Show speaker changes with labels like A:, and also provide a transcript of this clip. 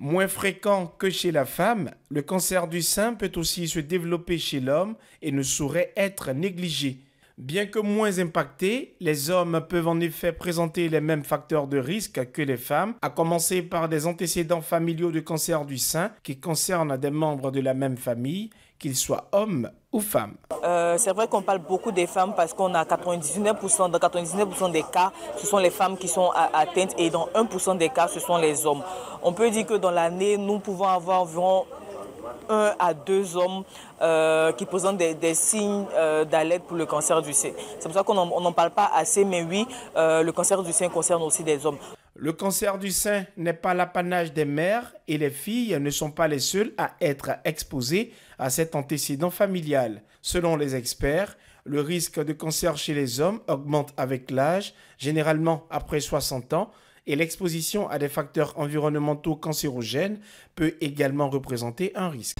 A: Moins fréquent que chez la femme, le cancer du sein peut aussi se développer chez l'homme et ne saurait être négligé. Bien que moins impactés, les hommes peuvent en effet présenter les mêmes facteurs de risque que les femmes, à commencer par des antécédents familiaux de cancer du sein qui concernent des membres de la même famille, qu'ils soient hommes ou femmes.
B: Euh, c'est vrai qu'on parle beaucoup des femmes parce qu'on a 99%, dans 99% des cas, ce sont les femmes qui sont atteintes et dans 1% des cas, ce sont les hommes. On peut dire que dans l'année, nous pouvons avoir environ un à deux hommes euh, qui présentent des, signes euh, d'alerte pour le cancer du sein. C'est pour ça qu'on n'en parle pas assez, mais oui, euh, le cancer du sein concerne aussi des hommes. Le cancer du sein n'est pas l'apanage des mères
A: et les filles ne sont pas les seules à être exposées à cet antécédent familial. Selon les experts, le risque de cancer chez les hommes augmente avec l'âge, généralement après 60 ans, et l'exposition à des facteurs environnementaux cancérogènes peut également représenter un risque.